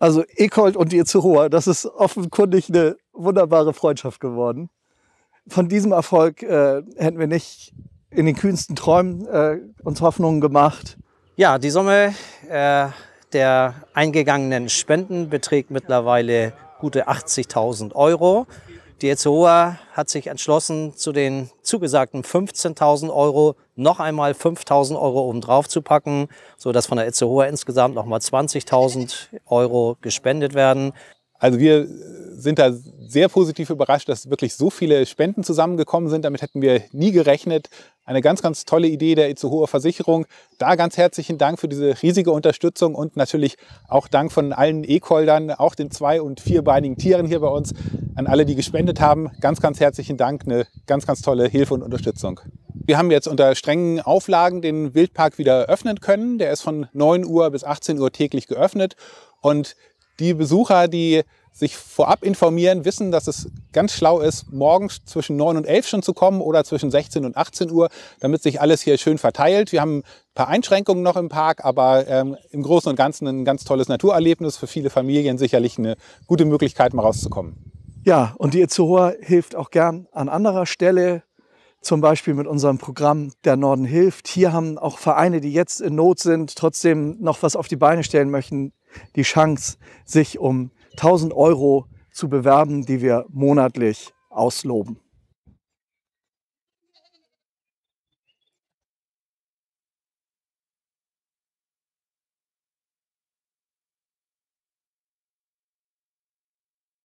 Also Ekold und ihr Itzehoer, das ist offenkundig eine wunderbare Freundschaft geworden. Von diesem Erfolg äh, hätten wir nicht in den kühnsten Träumen äh, uns Hoffnungen gemacht. Ja, die Summe äh, der eingegangenen Spenden beträgt mittlerweile gute 80.000 Euro. Die EZOA hat sich entschlossen, zu den zugesagten 15.000 Euro noch einmal 5.000 Euro obendrauf zu packen, sodass von der EZOA insgesamt noch mal 20.000 Euro gespendet werden. Also wir sind da sehr positiv überrascht, dass wirklich so viele Spenden zusammengekommen sind. Damit hätten wir nie gerechnet. Eine ganz, ganz tolle Idee der Itzehoer Versicherung. Da ganz herzlichen Dank für diese riesige Unterstützung und natürlich auch Dank von allen E-Koldern, auch den zwei- und vierbeinigen Tieren hier bei uns, an alle, die gespendet haben, ganz, ganz herzlichen Dank. Eine ganz, ganz tolle Hilfe und Unterstützung. Wir haben jetzt unter strengen Auflagen den Wildpark wieder öffnen können. Der ist von 9 Uhr bis 18 Uhr täglich geöffnet. Und die Besucher, die sich vorab informieren, wissen, dass es ganz schlau ist, morgens zwischen 9 und 11 schon zu kommen oder zwischen 16 und 18 Uhr, damit sich alles hier schön verteilt. Wir haben ein paar Einschränkungen noch im Park, aber ähm, im Großen und Ganzen ein ganz tolles Naturerlebnis, für viele Familien sicherlich eine gute Möglichkeit, mal rauszukommen. Ja, und die Itzehoer hilft auch gern an anderer Stelle, zum Beispiel mit unserem Programm Der Norden hilft. Hier haben auch Vereine, die jetzt in Not sind, trotzdem noch was auf die Beine stellen möchten, die Chance, sich um 1000 Euro zu bewerben, die wir monatlich ausloben.